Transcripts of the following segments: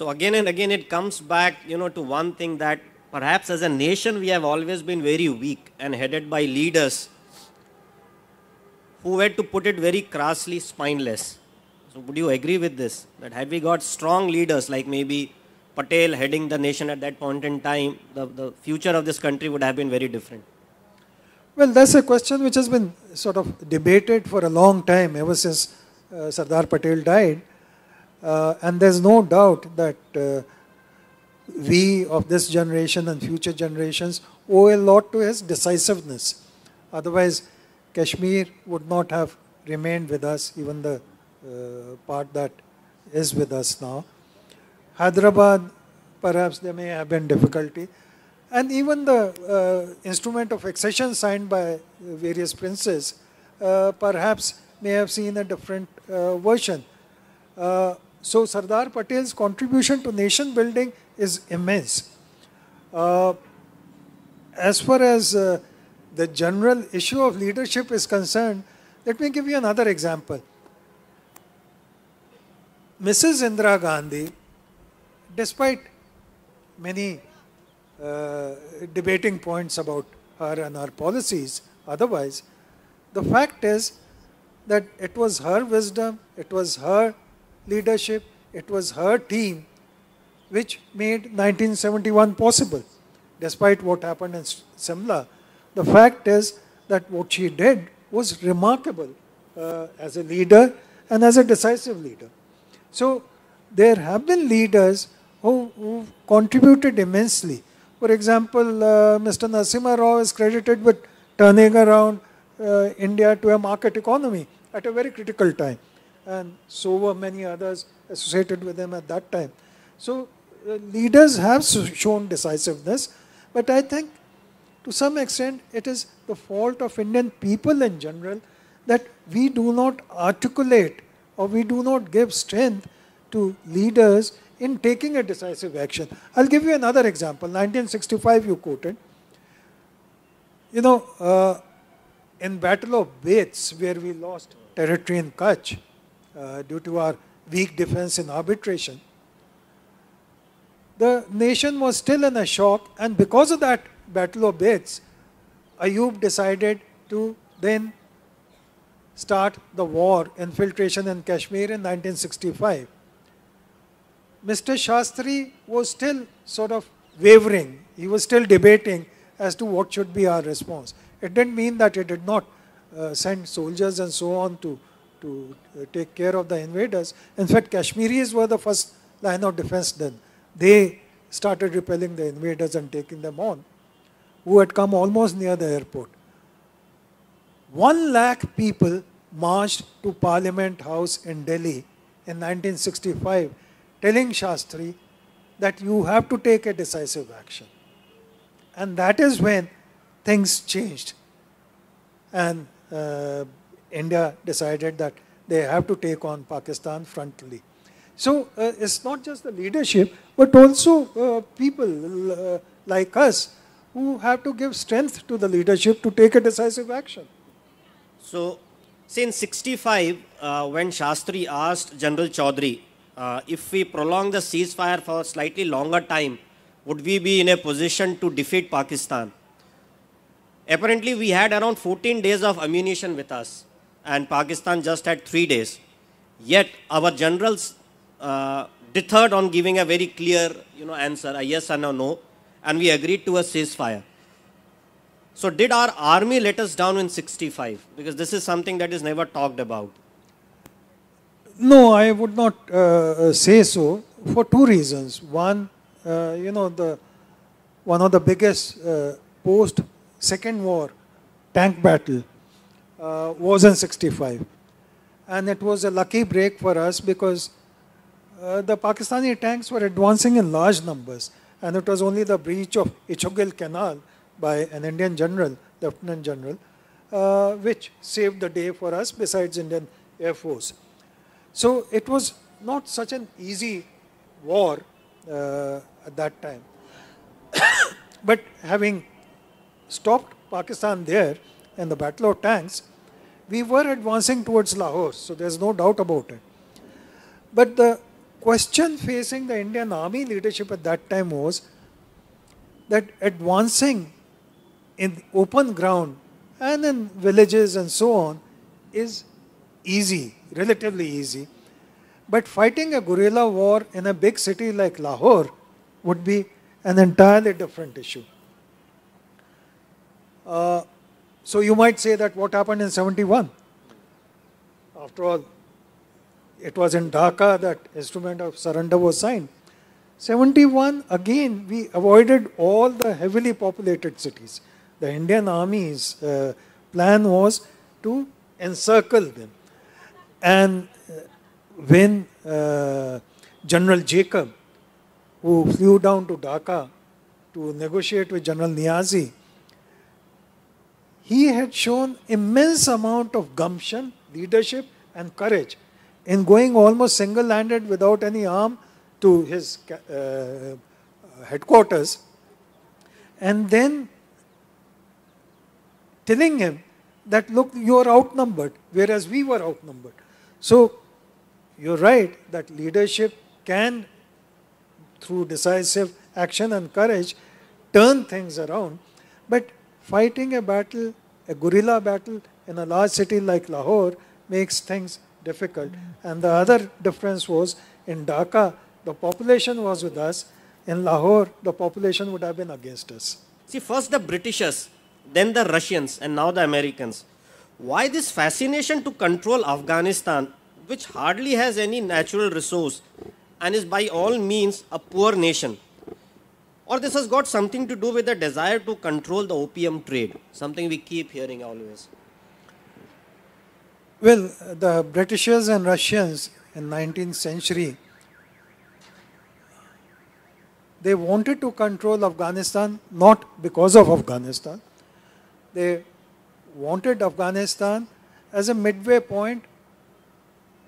So again and again, it comes back, you know, to one thing that perhaps as a nation, we have always been very weak and headed by leaders who were, to put it very crassly, spineless. So would you agree with this? That had we got strong leaders like maybe Patel heading the nation at that point in time, the, the future of this country would have been very different. Well, that's a question which has been sort of debated for a long time, ever since uh, Sardar Patel died. Uh, and there's no doubt that uh, we of this generation and future generations owe a lot to his decisiveness. Otherwise, Kashmir would not have remained with us, even the uh, part that is with us now. Hyderabad, perhaps there may have been difficulty. And even the uh, instrument of accession signed by various princes uh, perhaps may have seen a different uh, version. So Sardar Patel's contribution to nation building is immense. Uh, as far as uh, the general issue of leadership is concerned, let me give you another example. Mrs. Indira Gandhi, despite many uh, debating points about her and her policies, otherwise, the fact is that it was her wisdom, it was her leadership, it was her team which made 1971 possible, despite what happened in Simla. The fact is that what she did was remarkable uh, as a leader and as a decisive leader. So there have been leaders who, contributed immensely. For example, uh, Mr. Nasima Rao is credited with turning around uh, India to a market economy at a very critical time and so were many others associated with him at that time. So uh, leaders have shown decisiveness, but I think to some extent it is the fault of Indian people in general that we do not articulate or we do not give strength to leaders in taking a decisive action. I'll give you another example. 1965 you quoted. You know, uh, in Battle of Bates, where we lost territory in Kutch, uh, due to our weak defense in arbitration, the nation was still in a shock and because of that battle of Bates, Ayub decided to then start the war, infiltration in Kashmir in 1965. Mr. Shastri was still sort of wavering. He was still debating as to what should be our response. It didn't mean that he did not uh, send soldiers and so on to to uh, take care of the invaders. In fact, Kashmiris were the first line of defense then. They started repelling the invaders and taking them on, who had come almost near the airport. One lakh people marched to Parliament House in Delhi in 1965, telling Shastri that you have to take a decisive action. And that is when things changed. And uh, India decided that they have to take on Pakistan frontally. So uh, it's not just the leadership, but also uh, people uh, like us who have to give strength to the leadership to take a decisive action. So, since 65, uh, when Shastri asked General Chaudhary, uh, if we prolong the ceasefire for a slightly longer time, would we be in a position to defeat Pakistan? Apparently, we had around 14 days of ammunition with us and Pakistan just had three days. Yet our generals uh, deterred on giving a very clear you know, answer, a yes and a no, and we agreed to a ceasefire. So did our army let us down in 65? Because this is something that is never talked about. No, I would not uh, uh, say so for two reasons. One, uh, you know, the one of the biggest uh, post Second War tank battle uh, in 65. And it was a lucky break for us because uh, the Pakistani tanks were advancing in large numbers. And it was only the breach of Ichogil Canal by an Indian general, Lieutenant General, uh, which saved the day for us besides Indian Air Force. So it was not such an easy war uh, at that time. but having stopped Pakistan there in the Battle of Tanks, we were advancing towards Lahore, so there's no doubt about it. But the question facing the Indian army leadership at that time was that advancing in open ground and in villages and so on is easy, relatively easy. But fighting a guerrilla war in a big city like Lahore would be an entirely different issue. Uh, so you might say that what happened in 71? After all, it was in Dhaka that instrument of surrender was signed. 71, again, we avoided all the heavily populated cities. The Indian army's uh, plan was to encircle them. And uh, when uh, General Jacob, who flew down to Dhaka to negotiate with General Niazi, he had shown immense amount of gumption, leadership and courage in going almost single-handed without any arm to his uh, headquarters and then telling him that look you are outnumbered whereas we were outnumbered so you're right that leadership can through decisive action and courage turn things around but fighting a battle a guerrilla battle in a large city like Lahore makes things difficult. And the other difference was in Dhaka, the population was with us. In Lahore, the population would have been against us. See, first the Britishers, then the Russians, and now the Americans. Why this fascination to control Afghanistan, which hardly has any natural resource and is by all means a poor nation? or this has got something to do with the desire to control the opium trade, something we keep hearing always? Well, the Britishers and Russians in 19th century, they wanted to control Afghanistan, not because of Afghanistan. They wanted Afghanistan as a midway point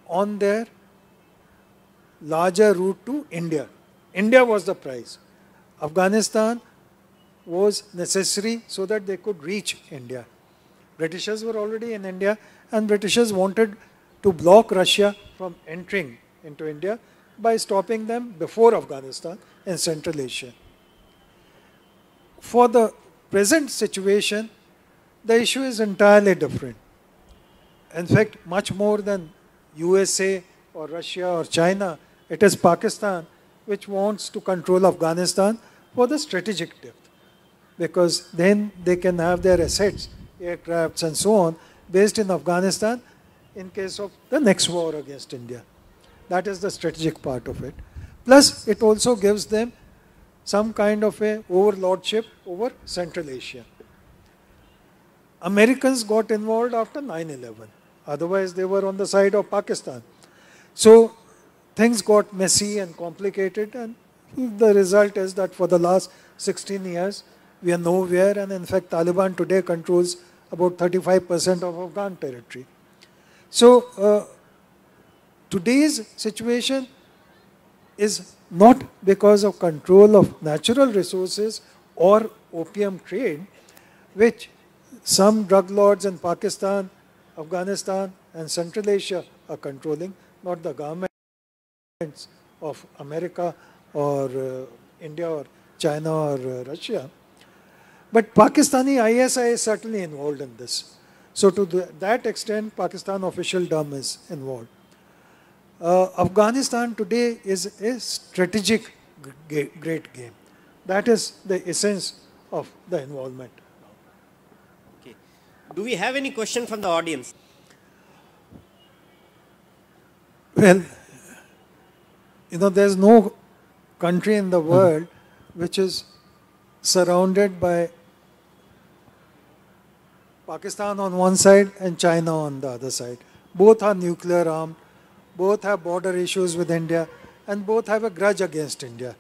on their larger route to India. India was the prize. Afghanistan was necessary so that they could reach India. Britishers were already in India and Britishers wanted to block Russia from entering into India by stopping them before Afghanistan and Central Asia. For the present situation, the issue is entirely different. In fact, much more than USA or Russia or China, it is Pakistan which wants to control Afghanistan for the strategic depth. Because then they can have their assets, aircrafts and so on, based in Afghanistan in case of the next war against India. That is the strategic part of it. Plus, it also gives them some kind of a overlordship over Central Asia. Americans got involved after 9-11. Otherwise, they were on the side of Pakistan. So, things got messy and complicated and the result is that for the last 16 years, we are nowhere, and in fact, Taliban today controls about 35% of Afghan territory. So, uh, today's situation is not because of control of natural resources or opium trade, which some drug lords in Pakistan, Afghanistan, and Central Asia are controlling, not the governments of America or uh, India or China or uh, Russia. But Pakistani ISI is certainly involved in this. So to the, that extent, Pakistan officialdom is involved. Uh, Afghanistan today is a strategic great game. That is the essence of the involvement. Okay. Do we have any question from the audience? Well, you know, there's no country in the world mm. which is surrounded by Pakistan on one side and China on the other side. Both are nuclear armed, both have border issues with India, and both have a grudge against India.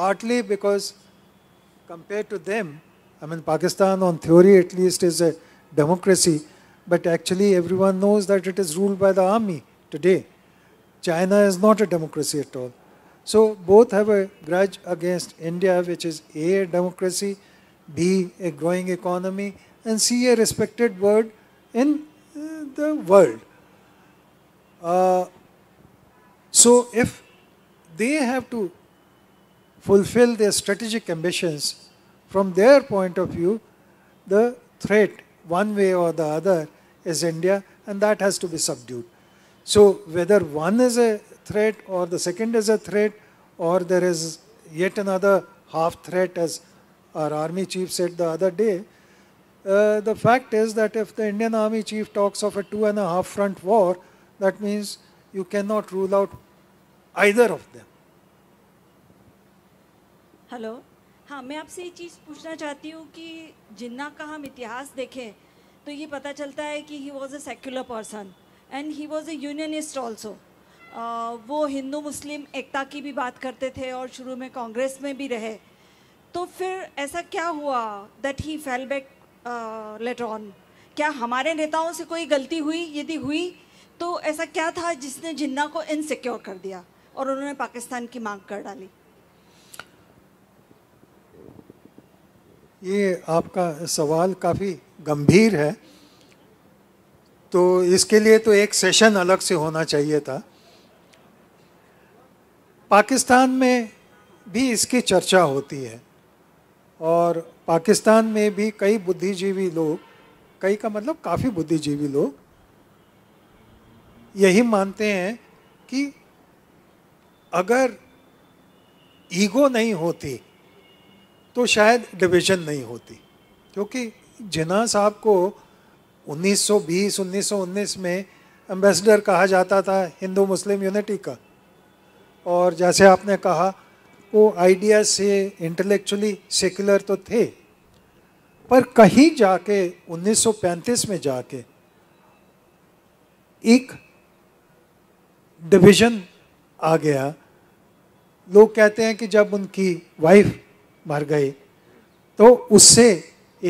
Partly because, compared to them, I mean, Pakistan, on theory at least, is a democracy, but actually, everyone knows that it is ruled by the army today. China is not a democracy at all. So both have a grudge against India, which is A, democracy, B, a growing economy, and C, a respected word in uh, the world. Uh, so if they have to fulfill their strategic ambitions from their point of view, the threat one way or the other is India and that has to be subdued. So whether one is a threat or the second is a threat or there is yet another half threat as our army chief said the other day. Uh, the fact is that if the Indian army chief talks of a two and a half front war, that means you cannot rule out either of them. Hello. हाँ मैं आपसे ये चीज़ पूछना चाहती हूँ कि जिन्ना का हम इतिहास देखें तो ये पता चलता है कि he was a secular person and he was a unionist also वो हिंदू मुस्लिम एकता की भी बात करते थे और शुरू में कांग्रेस में भी रहे तो फिर ऐसा क्या हुआ that he fell back later on क्या हमारे नेताओं से कोई गलती हुई यदि हुई तो ऐसा क्या था जिसने जिन्ना को इनसिक्योर कर दिया और उन्होंने पाकिस्तान की मांग कर डाली ये आपका सवाल काफ़ी गंभीर है तो इसके लिए तो एक सेशन अलग से होना चाहिए था पाकिस्तान में भी इसकी चर्चा होती है और पाकिस्तान में भी कई बुद्धिजीवी लोग कई का मतलब काफ़ी बुद्धिजीवी लोग यही मानते हैं कि अगर ईगो नहीं होती तो शायद डिवीज़न नहीं होती क्योंकि जिना साहब को 1920 1919 में एम्बेसडर कहा जाता था हिंदू मुस्लिम यूनिटी का और जैसे आपने कहा वो आइडिया से इंटेलेक्चुअली सेक्युलर तो थे पर कहीं जाके 1935 में जाके एक डिवीजन आ गया लोग कहते हैं कि जब उनकी वाइफ मर गई तो उससे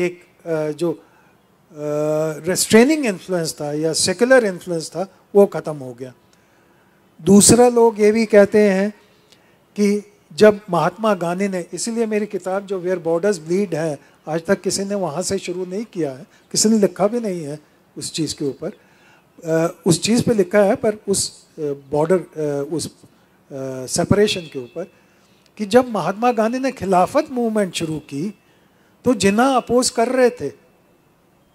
एक जो रेस्ट्रेनिंग इन्फ्लुएंस था या सेकुलर इन्फ्लुएंस था वो ख़त्म हो गया दूसरा लोग ये भी कहते हैं कि जब महात्मा गांधी ने इसीलिए मेरी किताब जो वेयर बॉर्डर्स ब्लीड है आज तक किसी ने वहाँ से शुरू नहीं किया है किसी ने लिखा भी नहीं है उस चीज़ के ऊपर उस चीज़ पे लिखा है पर उस बॉर्डर उस सेपरेशन के ऊपर कि जब महात्मा गांधी ने खिलाफत मूवमेंट शुरू की तो जिन्ना अपोज कर रहे थे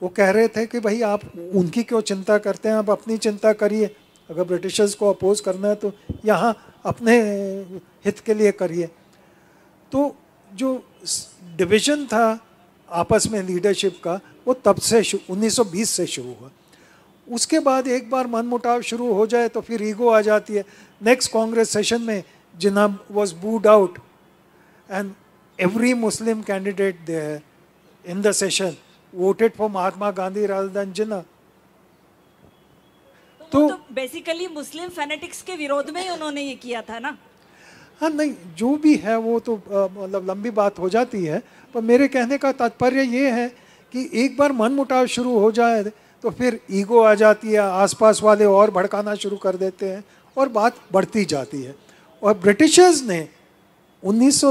वो कह रहे थे कि भाई आप उनकी क्यों चिंता करते हैं आप अपनी चिंता करिए अगर ब्रिटिशर्स को अपोज करना है तो यहाँ अपने हित के लिए करिए तो जो डिवीज़न था आपस में लीडरशिप का वो तब से 1920 से शुरू हुआ उसके बाद एक बार मनमुटाव शुरू हो जाए तो फिर ईगो आ जाती है नेक्स्ट कांग्रेस सेशन में Jinnah was booed out and every Muslim candidate there in the session voted for Mahatma Gandhi राजधान जिना तो, बेसिकली तो मुस्लिम फेनेटिक्स के विरोध में ही उन्होंने ये किया था ना हाँ नहीं जो भी है वो तो मतलब लंबी बात हो जाती है पर मेरे कहने का तात्पर्य ये है कि एक बार मन मुटाव शुरू हो जाए तो फिर ईगो आ जाती है आसपास वाले और भड़काना शुरू कर देते हैं और बात बढ़ती जाती है और ब्रिटिशर्स ने उन्नीस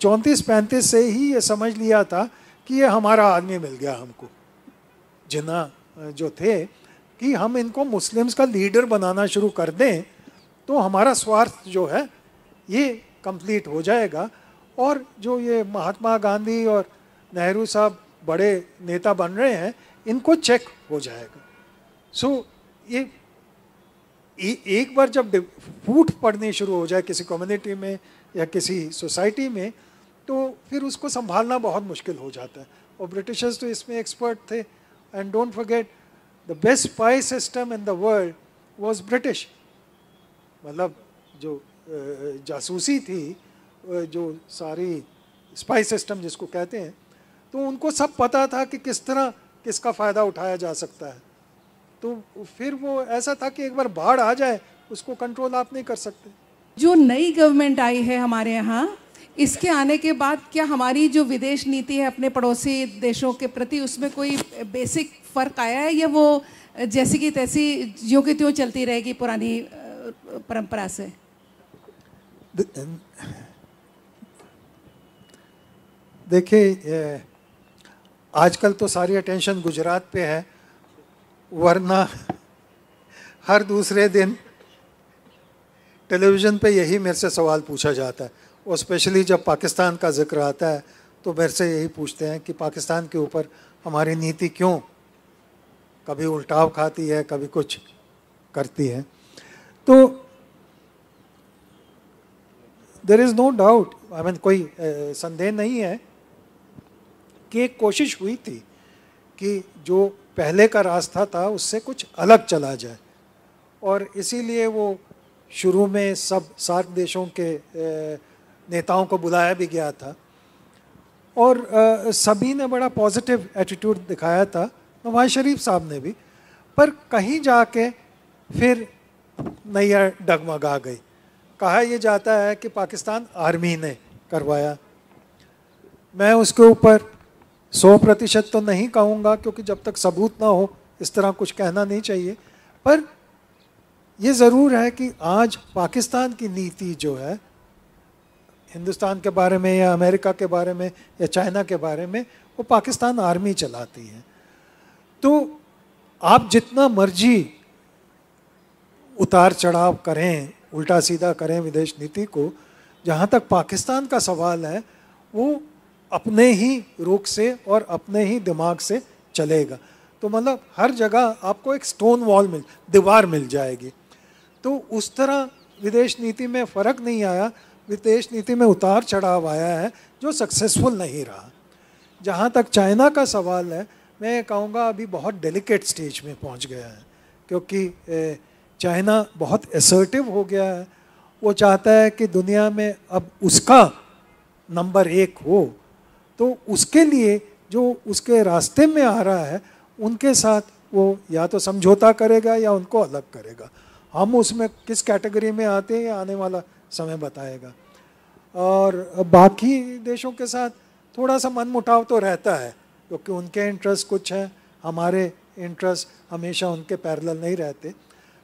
चौंतीस पैंतीस से ही ये समझ लिया था कि ये हमारा आदमी मिल गया हमको जिन्ना जो थे कि हम इनको मुस्लिम्स का लीडर बनाना शुरू कर दें तो हमारा स्वार्थ जो है ये कंप्लीट हो जाएगा और जो ये महात्मा गांधी और नेहरू साहब बड़े नेता बन रहे हैं इनको चेक हो जाएगा सो so, ये ए, एक बार जब फूट पड़नी शुरू हो जाए किसी कम्युनिटी में या किसी सोसाइटी में तो फिर उसको संभालना बहुत मुश्किल हो जाता है और ब्रिटिशर्स तो इसमें एक्सपर्ट थे and don't forget the best spy system in the world was British मतलब जो जासूसी थी जो सारी स्पाई सिस्टम जिसको कहते हैं तो उनको सब पता था कि किस तरह किसका फ़ायदा उठाया जा सकता है तो फिर वो ऐसा था कि एक बार बाढ़ आ जाए उसको कंट्रोल आप नहीं कर सकते जो नई गवर्नमेंट आई है हमारे यहाँ इसके आने के बाद क्या हमारी जो विदेश नीति है अपने पड़ोसी देशों के प्रति उसमें कोई बेसिक फ़र्क आया है या वो जैसी की तैसी जो कि त्यों चलती रहेगी पुरानी परंपरा से देखिए आजकल तो सारी अटेंशन गुजरात पे है वरना हर दूसरे दिन टेलीविज़न पे यही मेरे से सवाल पूछा जाता है और स्पेशली जब पाकिस्तान का जिक्र आता है तो मेरे से यही पूछते हैं कि पाकिस्तान के ऊपर हमारी नीति क्यों कभी उल्टाव खाती है कभी कुछ करती है तो there is no doubt I mean कोई संदेह नहीं है कि एक कोशिश हुई थी कि जो पहले का रास्ता था उससे कुछ अलग चला जाए और इसीलिए वो शुरू में सब सार्क देशों के नेताओं को बुलाया भी गया था और सभी ने बड़ा पॉजिटिव एटीट्यूड दिखाया था नवाज शरीफ साहब ने भी पर कहीं जाके फिर नैया डगमगा गई कहा यह जाता है कि पाकिस्तान आर्मी ने करवाया मैं उसके ऊपर सौ प्रतिशत तो नहीं कहूँगा क्योंकि जब तक सबूत ना हो इस तरह कुछ कहना नहीं चाहिए पर यह ज़रूर है कि आज पाकिस्तान की नीति जो है हिंदुस्तान के बारे में या अमेरिका के बारे में या चाइना के बारे में वो पाकिस्तान आर्मी चलाती है तो आप जितना मर्जी उतार चढ़ाव करें उल्टा सीधा करें विदेश नीति को जहाँ तक पाकिस्तान का सवाल है वो अपने ही रुख से और अपने ही दिमाग से चलेगा तो मतलब हर जगह आपको एक स्टोन वॉल मिल दीवार मिल जाएगी तो उस तरह विदेश नीति में फ़र्क नहीं आया विदेश नीति में उतार चढ़ाव आया है जो सक्सेसफुल नहीं रहा जहाँ तक चाइना का सवाल है मैं कहूँगा अभी बहुत डेलिकेट स्टेज में पहुँच गया है क्योंकि चाइना बहुत एसर्टिव हो गया है वो चाहता है कि दुनिया में अब उसका नंबर एक हो तो उसके लिए जो उसके रास्ते में आ रहा है उनके साथ वो या तो समझौता करेगा या उनको अलग करेगा हम उसमें किस कैटेगरी में आते हैं या आने वाला समय बताएगा और बाकी देशों के साथ थोड़ा सा मन मुटाव तो रहता है क्योंकि उनके इंटरेस्ट कुछ हैं हमारे इंटरेस्ट हमेशा उनके पैरल नहीं रहते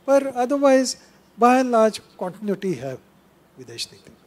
पर अदरवाइज बाय लार्ज कॉन्टिन्यूटी है विदेश नीति